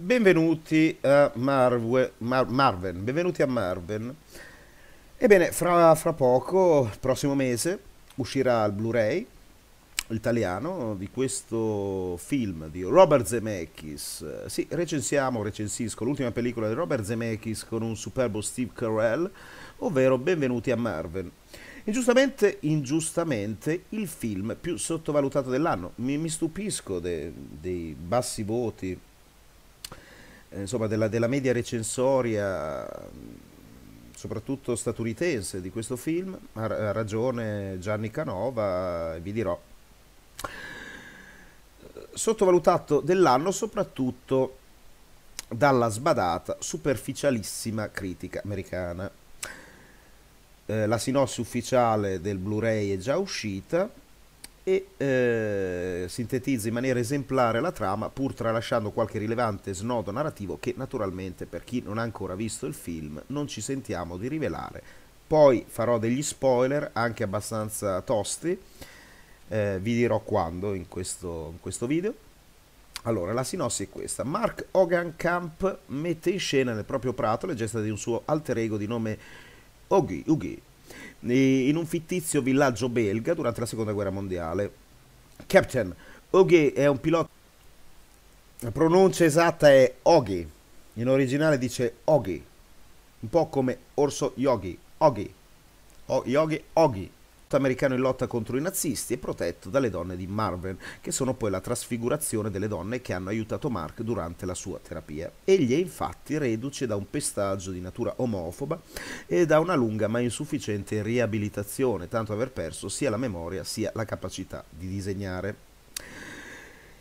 Benvenuti a Marve, Mar Marven, benvenuti a Marven. Ebbene, fra, fra poco, il prossimo mese, uscirà il Blu-ray italiano di questo film di Robert Zemeckis. Sì, recensiamo, recensisco l'ultima pellicola di Robert Zemeckis con un superbo Steve Carell, ovvero Benvenuti a Marven. Ingiustamente, ingiustamente, il film più sottovalutato dell'anno. Mi, mi stupisco dei de bassi voti eh, insomma, della, della, media recensoria, soprattutto statunitense, di questo film, ha, ragione Gianni Canova, vi dirò, sottovalutato dell'anno soprattutto dalla sbadata, superficialissima critica americana. Eh, la sinossi ufficiale del Blu-ray è già uscita, e eh, sintetizza in maniera esemplare la trama pur tralasciando qualche rilevante snodo narrativo che naturalmente per chi non ha ancora visto il film non ci sentiamo di rivelare. Poi farò degli spoiler anche abbastanza tosti, eh, vi dirò quando in questo, in questo video. Allora, la sinossi è questa. Mark Hogan Camp mette in scena nel proprio prato le gesta di un suo alter ego di nome Oogie, Oogie in un fittizio villaggio belga durante la seconda guerra mondiale. Captain Oghe è un pilota. La pronuncia esatta è Oghe. In originale dice Oghe. Un po' come Orso Yogi. Oghe. O- Yogi Oghi americano in lotta contro i nazisti e protetto dalle donne di Marven, che sono poi la trasfigurazione delle donne che hanno aiutato Mark durante la sua terapia. Egli è infatti reduce da un pestaggio di natura omofoba e da una lunga ma insufficiente riabilitazione, tanto aver perso sia la memoria sia la capacità di disegnare.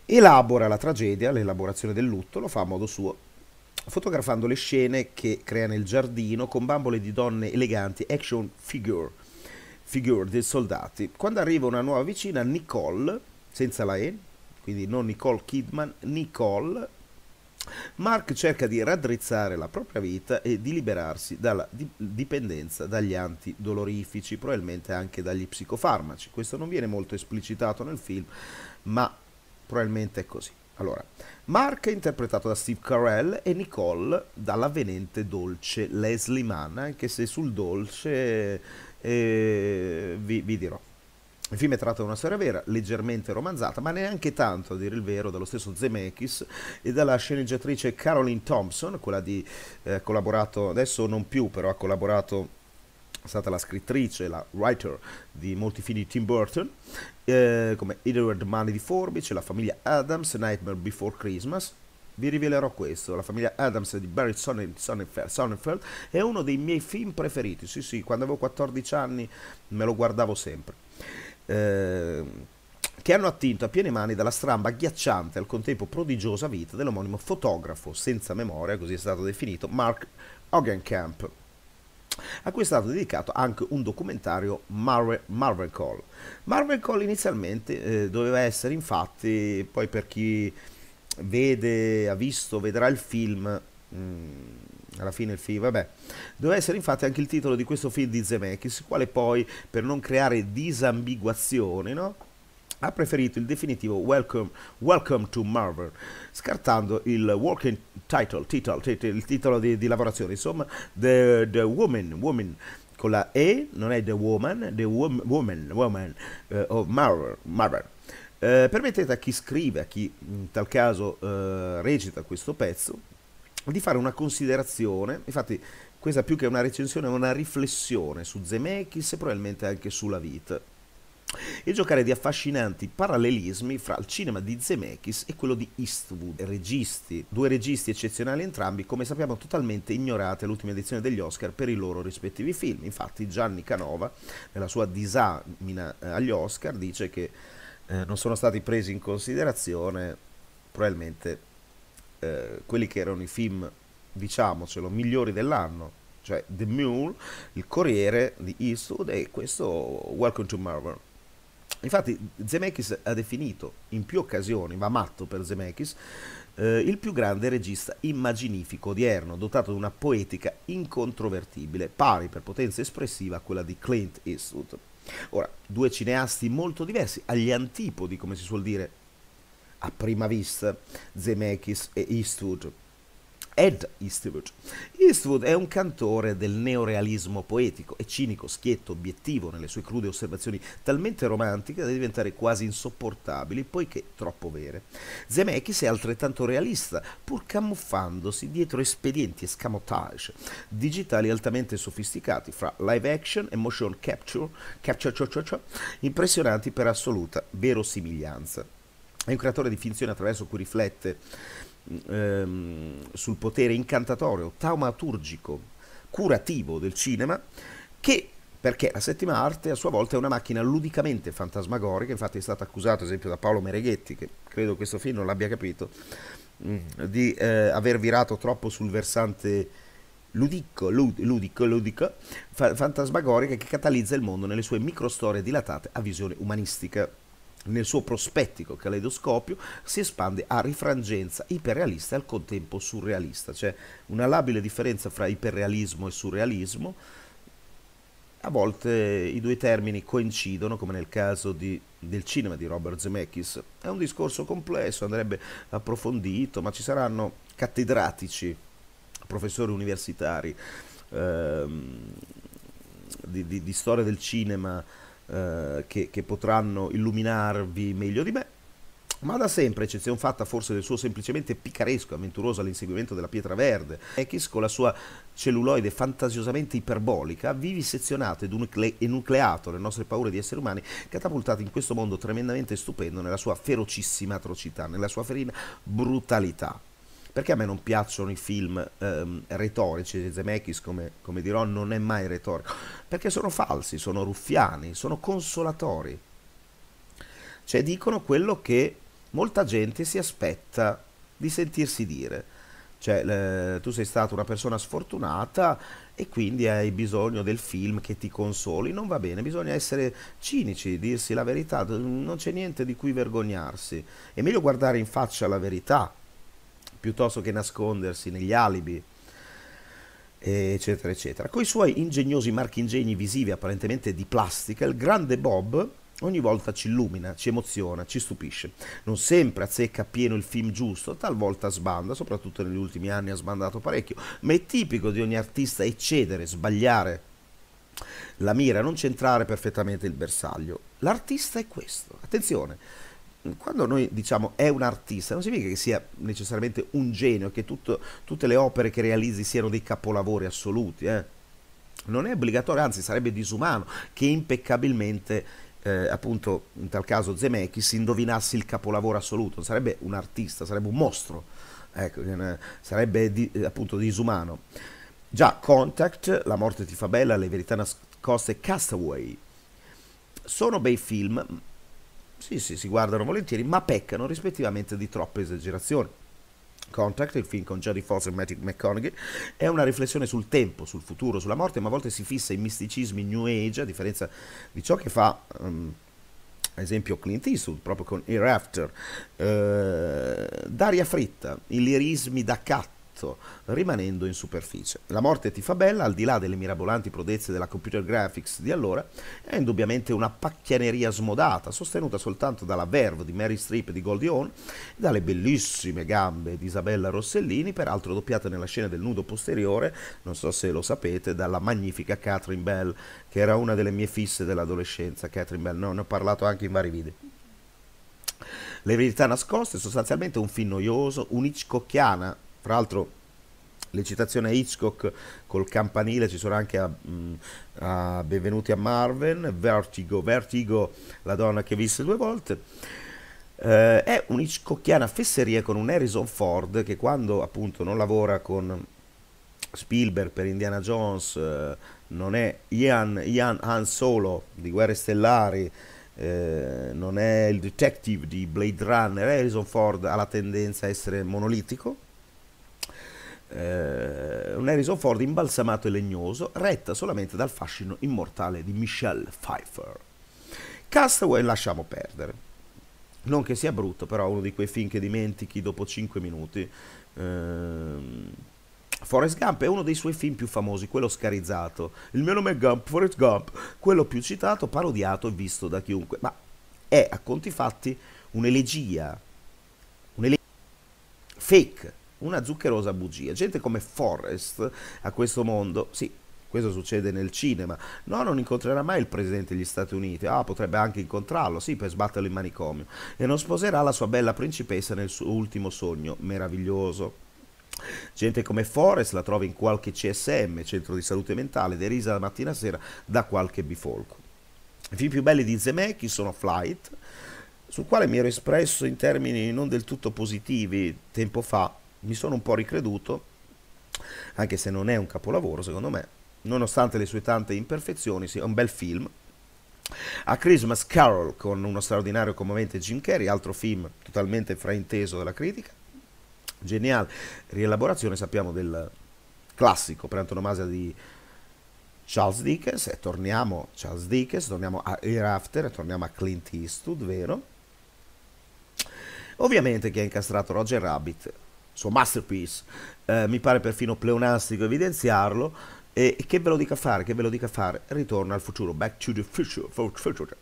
Elabora la tragedia, l'elaborazione del lutto, lo fa a modo suo, fotografando le scene che crea nel giardino con bambole di donne eleganti, action figure, figure dei soldati. Quando arriva una nuova vicina, Nicole, senza la E, quindi non Nicole Kidman, Nicole, Mark cerca di raddrizzare la propria vita e di liberarsi dalla dipendenza dagli antidolorifici, probabilmente anche dagli psicofarmaci. Questo non viene molto esplicitato nel film, ma probabilmente è così. Allora, Mark è interpretato da Steve Carell e Nicole dall'avvenente dolce Leslie Mann, anche se sul dolce e vi, vi dirò. Il film è tratto da una storia vera, leggermente romanzata, ma neanche tanto, a dire il vero, dallo stesso Zemeckis e dalla sceneggiatrice Caroline Thompson, quella di eh, ha eh, collaborato, adesso non più, però ha collaborato, è stata la scrittrice, la writer di molti film di Tim Burton, eh, come Edward Money di Forbice, La famiglia Adams, Nightmare Before Christmas, vi rivelerò questo. La famiglia Adams di Barry Sonnenfeld è uno dei miei film preferiti. Sì, sì, quando avevo 14 anni me lo guardavo sempre. Eh, che hanno attinto a piene mani dalla stramba, agghiacciante e al contempo prodigiosa vita dell'omonimo fotografo senza memoria, così è stato definito, Mark Hogenkamp, a cui è stato dedicato anche un documentario Marvel, Marvel Call. Marvel Call inizialmente eh, doveva essere infatti, poi per chi vede, ha visto, vedrà il film. Mm, alla fine il film, vabbè. Doveva essere infatti anche il titolo di questo film di Zemeckis, quale poi, per non creare disambiguazione, no? ha preferito il definitivo Welcome, welcome to Marvel, scartando il working title, title, title il titolo di, di, lavorazione, insomma, The, the Woman, Woman, con la E, non è The Woman, The Woman, Woman, woman uh, eh, of Marvel, Marvel eh, permettete a chi scrive, a chi in tal caso eh, recita questo pezzo, di fare una considerazione, infatti questa più che una recensione è una riflessione su Zemeckis e probabilmente anche sulla vita, e giocare di affascinanti parallelismi fra il cinema di Zemeckis e quello di Eastwood, registi, due registi eccezionali entrambi, come sappiamo totalmente ignorate all'ultima edizione degli Oscar per i loro rispettivi film. Infatti Gianni Canova, nella sua disamina eh, agli Oscar, dice che eh, non sono stati presi in considerazione probabilmente eh, quelli che erano i film, diciamocelo, migliori dell'anno, cioè The Mule, Il Corriere di Eastwood e questo Welcome to Marvel. Infatti Zemeckis ha definito in più occasioni, va matto per Zemeckis, eh, il più grande regista immaginifico odierno, dotato di una poetica incontrovertibile, pari per potenza espressiva a quella di Clint Eastwood. Ora, due cineasti molto diversi, agli antipodi, come si suol dire, a prima vista, Zemeckis e Eastwood ed Eastwood. Eastwood è un cantore del neorealismo poetico, è cinico, schietto, obiettivo nelle sue crude osservazioni, talmente romantiche da diventare quasi insopportabili, poiché troppo vere. Zemeckis è altrettanto realista, pur camuffandosi dietro espedienti e scamotage digitali altamente sofisticati fra live action e motion capture, capture cho cioè, cho cioè, cho, cioè, impressionanti per assoluta verosimiglianza. È un creatore di finzione attraverso cui riflette ehm, sul potere incantatorio, taumaturgico, curativo del cinema, che perché la settima arte a sua volta è una macchina ludicamente fantasmagorica, infatti è stato accusato ad esempio da Paolo Mereghetti, che credo questo film non l'abbia capito, mm, di eh, aver virato troppo sul versante ludico, ludico, ludico fantasmagorica che catalizza il mondo nelle sue microstorie dilatate a visione umanistica nel suo prospettico caleidoscopio si espande a rifrangenza iperrealista e al contempo surrealista. C'è una labile differenza fra iperrealismo e surrealismo. A volte i due termini coincidono, come nel caso di, del cinema di Robert Zemeckis. È un discorso complesso, andrebbe approfondito, ma ci saranno cattedratici, professori universitari ehm, di, di, di storia del cinema eh, che, che potranno illuminarvi meglio di me. Ma da sempre, eccezione fatta forse del suo semplicemente picaresco e avventuroso all'inseguimento della pietra verde, Ekis con la sua celluloide fantasiosamente iperbolica vivi sezionato ed enucleato le nostre paure di esseri umani, catapultato in questo mondo tremendamente stupendo nella sua ferocissima atrocità, nella sua ferina brutalità. Perché a me non piacciono i film ehm, retorici, Zemeckis come, come dirò non è mai retorico, perché sono falsi, sono ruffiani, sono consolatori. Cioè dicono quello che molta gente si aspetta di sentirsi dire. Cioè, eh, tu sei stata una persona sfortunata e quindi hai bisogno del film che ti consoli. Non va bene, bisogna essere cinici, dirsi la verità, non c'è niente di cui vergognarsi. È meglio guardare in faccia la verità piuttosto che nascondersi negli alibi, eccetera, eccetera. Coi suoi ingegnosi marchingegni visivi apparentemente di plastica, il grande Bob ogni volta ci illumina, ci emoziona, ci stupisce. Non sempre azzecca pieno il film giusto, talvolta sbanda, soprattutto negli ultimi anni ha sbandato parecchio, ma è tipico di ogni artista eccedere, sbagliare la mira, non centrare perfettamente il bersaglio. L'artista è questo, attenzione quando noi diciamo è un artista, non significa che sia necessariamente un genio, che tutto, tutte le opere che realizzi siano dei capolavori assoluti. Eh. Non è obbligatorio, anzi sarebbe disumano che impeccabilmente eh, appunto in tal caso Zemeckis si indovinasse il capolavoro assoluto, non sarebbe un artista, sarebbe un mostro, ecco, eh, sarebbe di, eh, appunto disumano. Già Contact, La morte ti fa bella, Le verità nascoste, Castaway sono bei film, sì, sì, si guardano volentieri, ma peccano rispettivamente di troppe esagerazioni. Contact, il film con Jerry Foster e Matthew McConaughey, è una riflessione sul tempo, sul futuro, sulla morte, ma a volte si fissa in misticismi New Age, a differenza di ciò che fa... Um, ehm, ad esempio Clint Eastwood, proprio con Hereafter, eh, Daria Fritta, i lirismi da cat, fatto rimanendo in superficie. La morte ti fa bella, al di là delle mirabolanti prodezze della computer graphics di allora, è indubbiamente una pacchianeria smodata, sostenuta soltanto dalla verve di Mary Streep di Goldie Hawn, dalle bellissime gambe di Isabella Rossellini, peraltro doppiata nella scena del nudo posteriore, non so se lo sapete, dalla magnifica Catherine Bell, che era una delle mie fisse dell'adolescenza, Catherine Bell, ne ho parlato anche in vari video. Le verità nascoste è sostanzialmente un film noioso, un Hitchcockiana fra l'altro le citazioni a Hitchcock col campanile ci sono anche a, mm, a Benvenuti a Marvin, Vertigo, Vertigo, la donna che visse due volte. Eh, è un'Hitchcockiana fesseria con un Harrison Ford che quando appunto non lavora con Spielberg per Indiana Jones, eh, non è Ian, Ian Han Solo di Guerre Stellari, eh, non è il detective di Blade Runner, Harrison Ford ha la tendenza a essere monolitico eh, un Harrison Ford imbalsamato e legnoso, retta solamente dal fascino immortale di Michelle Pfeiffer. Castaway lasciamo perdere. Non che sia brutto, però uno di quei film che dimentichi dopo 5 minuti. Ehm, Forrest Gump è uno dei suoi film più famosi, quello scarizzato. Il mio nome è Gump, Forrest Gump, quello più citato, parodiato e visto da chiunque. Ma è, a conti fatti, un'elegia, un'elegia fake una zuccherosa bugia. Gente come Forrest a questo mondo, sì, questo succede nel cinema. No, non incontrerà mai il presidente degli Stati Uniti. Ah, potrebbe anche incontrarlo, sì, per sbatterlo in manicomio. E non sposerà la sua bella principessa nel suo ultimo sogno meraviglioso. Gente come Forrest la trova in qualche CSM, centro di salute mentale, derisa la mattina a sera da qualche bifolco. I film più belli di Zemeckis sono Flight, sul quale mi ero espresso in termini non del tutto positivi tempo fa, mi sono un po' ricreduto, anche se non è un capolavoro secondo me, nonostante le sue tante imperfezioni, sì, è un bel film. A Christmas Carol con uno straordinario commovente Jim Carrey, altro film totalmente frainteso dalla critica, geniale rielaborazione, sappiamo, del classico per antonomasia di Charles Dickens e torniamo Charles Dickens, torniamo a Hereafter, torniamo a Clint Eastwood, vero? Ovviamente che ha incastrato Roger Rabbit suo masterpiece, eh, mi pare perfino pleonastico evidenziarlo, e che ve lo dica fare, che ve lo dica fare, ritorna al futuro, back to the future. future.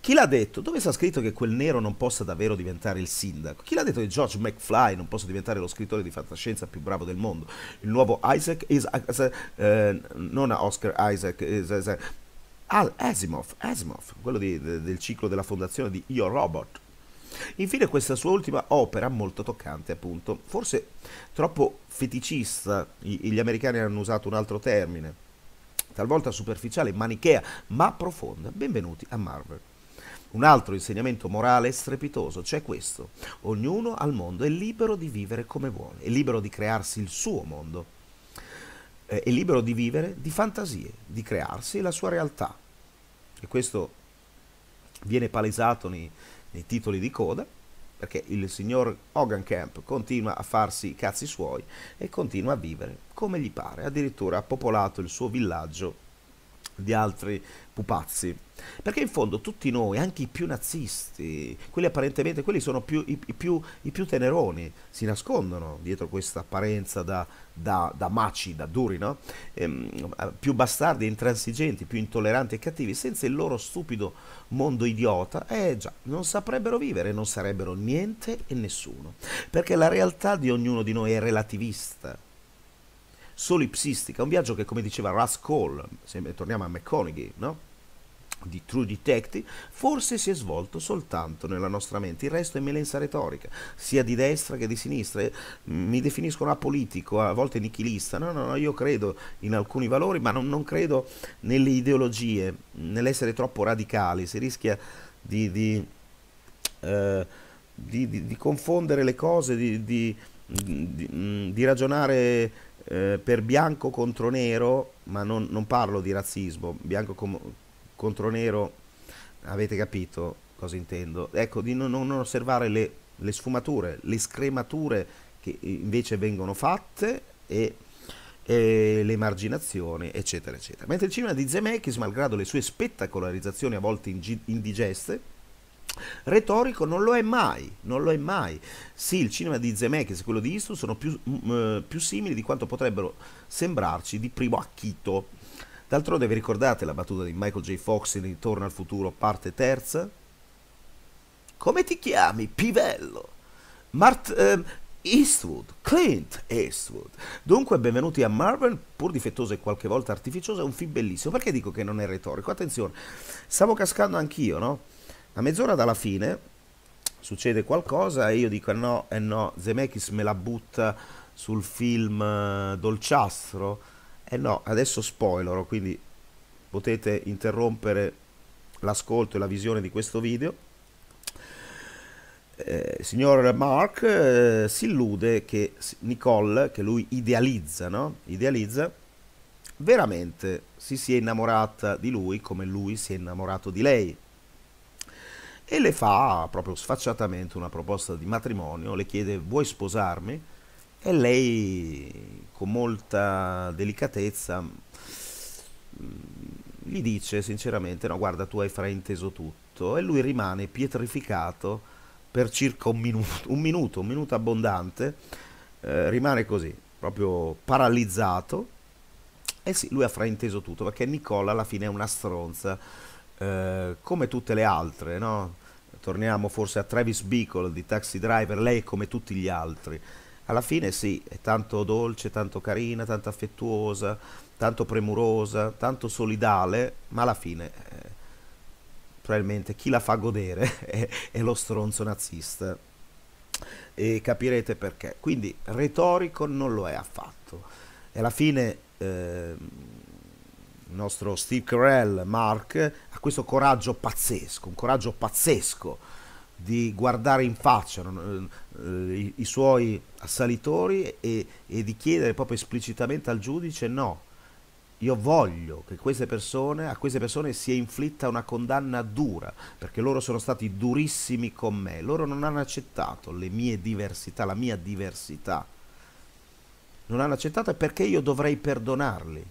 Chi l'ha detto? Dove sta scritto che quel nero non possa davvero diventare il sindaco? Chi l'ha detto che George McFly non possa diventare lo scrittore di fantascienza più bravo del mondo? Il nuovo Isaac, Isaac eh, non Oscar Isaac, Isaac Asimov, Asimov, quello di, del ciclo della fondazione di Io Robot. Infine questa sua ultima opera molto toccante, appunto, forse troppo feticista, gli americani hanno usato un altro termine, talvolta superficiale, manichea, ma profonda. Benvenuti a Marvel. Un altro insegnamento morale strepitoso, cioè questo. Ognuno al mondo è libero di vivere come vuole, è libero di crearsi il suo mondo, eh, è libero di vivere di fantasie, di crearsi la sua realtà. E questo viene palesato nei, nei titoli di coda, perché il signor Hogan Camp continua a farsi i cazzi suoi e continua a vivere come gli pare, addirittura ha popolato il suo villaggio di altri pupazzi. Perché in fondo tutti noi, anche i più nazisti, quelli apparentemente, quelli sono più, i, i, più, i, più, teneroni, si nascondono dietro questa apparenza da, da, da maci, da duri, no? ehm, più bastardi, intransigenti, più intolleranti e cattivi, senza il loro stupido mondo idiota, eh già, non saprebbero vivere, non sarebbero niente e nessuno. Perché la realtà di ognuno di noi è relativista solipsistica, un viaggio che come diceva Russ Cole, se torniamo a McConaughey, no? di True Detective, forse si è svolto soltanto nella nostra mente, il resto è melenza retorica, sia di destra che di sinistra, mi definiscono apolitico, a volte nichilista, no, no, no, io credo in alcuni valori, ma non, non credo nelle ideologie, nell'essere troppo radicali, si rischia di, di, eh, di, di confondere le cose, di, ragionare eh, per bianco contro nero, ma non, non parlo di razzismo, bianco contro nero, avete capito cosa intendo? Ecco, di non, non osservare le, le, sfumature, le scremature che invece vengono fatte e, e le marginazioni, eccetera, eccetera. Mentre il cinema di Zemeckis, malgrado le sue spettacolarizzazioni a volte indigeste, retorico non lo è mai, non lo è mai. Sì, il cinema di Zemeckis e quello di Eastwood sono più, mh, mm, eh, più simili di quanto potrebbero sembrarci di primo acchito. D'altronde vi ricordate la battuta di Michael J. Fox in Ritorno al futuro, parte terza? Come ti chiami, pivello? Mart... Ehm, Eastwood, Clint Eastwood. Dunque, benvenuti a Marvel, pur difettoso e qualche volta artificioso, è un film bellissimo. Perché dico che non è retorico? Attenzione, stavo cascando anch'io, no? A mezz'ora dalla fine succede qualcosa e io dico eh no, eh no, Zemeckis me la butta sul film eh, Dolciastro. E eh no, adesso spoilero, quindi potete interrompere l'ascolto e la visione di questo video. Eh, signor Mark eh, si illude che Nicole, che lui idealizza, no? idealizza, veramente si sia innamorata di lui come lui si è innamorato di lei e le fa proprio sfacciatamente una proposta di matrimonio, le chiede vuoi sposarmi? E lei con molta delicatezza mm, gli dice sinceramente no guarda tu hai frainteso tutto e lui rimane pietrificato per circa un minuto, un minuto, un minuto abbondante, eh, rimane così, proprio paralizzato. E sì, lui ha frainteso tutto perché Nicola alla fine è una stronza eh, come tutte le altre, no? torniamo forse a Travis Bickle di Taxi Driver, lei è come tutti gli altri. Alla fine sì, è tanto dolce, tanto carina, tanto affettuosa, tanto premurosa, tanto solidale, ma alla fine eh, probabilmente chi la fa godere è, è lo stronzo nazista. E capirete perché. Quindi retorico non lo è affatto. E alla fine... Eh, il nostro Steve Carell, Mark, ha questo coraggio pazzesco, un coraggio pazzesco di guardare in faccia eh, i, suoi assalitori e, e di chiedere proprio esplicitamente al giudice no, io voglio che queste persone, a queste persone sia inflitta una condanna dura, perché loro sono stati durissimi con me, loro non hanno accettato le mie diversità, la mia diversità. Non hanno accettato perché io dovrei perdonarli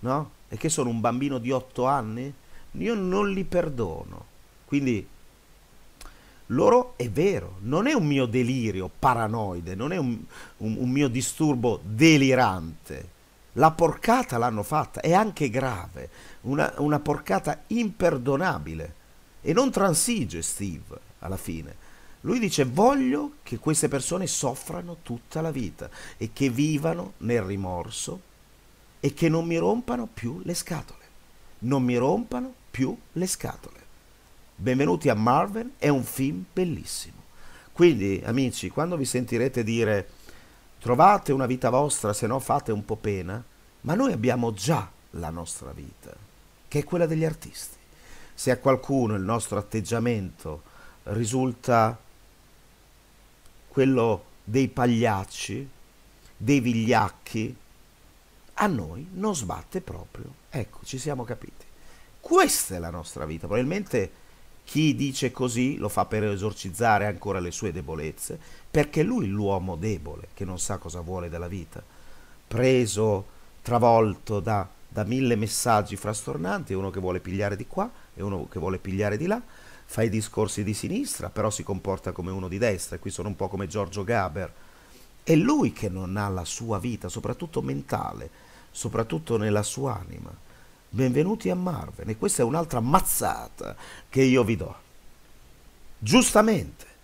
no? E che sono un bambino di otto anni? Io non li perdono. Quindi loro è vero, non è un mio delirio paranoide, non è un, un, un mio disturbo delirante. La porcata l'hanno fatta, è anche grave, una, una porcata imperdonabile. E non transige Steve alla fine. Lui dice voglio che queste persone soffrano tutta la vita e che vivano nel rimorso e che non mi rompano più le scatole. Non mi rompano più le scatole. Benvenuti a Marvel, è un film bellissimo. Quindi, amici, quando vi sentirete dire trovate una vita vostra, se no fate un po' pena, ma noi abbiamo già la nostra vita, che è quella degli artisti. Se a qualcuno il nostro atteggiamento risulta quello dei pagliacci, dei vigliacchi, a noi non sbatte proprio. Ecco, ci siamo capiti. Questa è la nostra vita. Probabilmente chi dice così lo fa per esorcizzare ancora le sue debolezze, perché lui è l'uomo debole che non sa cosa vuole della vita, preso, travolto da, da mille messaggi frastornanti, uno che vuole pigliare di qua e uno che vuole pigliare di là, fa i discorsi di sinistra, però si comporta come uno di destra, e qui sono un po' come Giorgio Gaber. È lui che non ha la sua vita, soprattutto mentale, soprattutto nella sua anima. Benvenuti a Marvel e questa è un'altra mazzata che io vi do. Giustamente.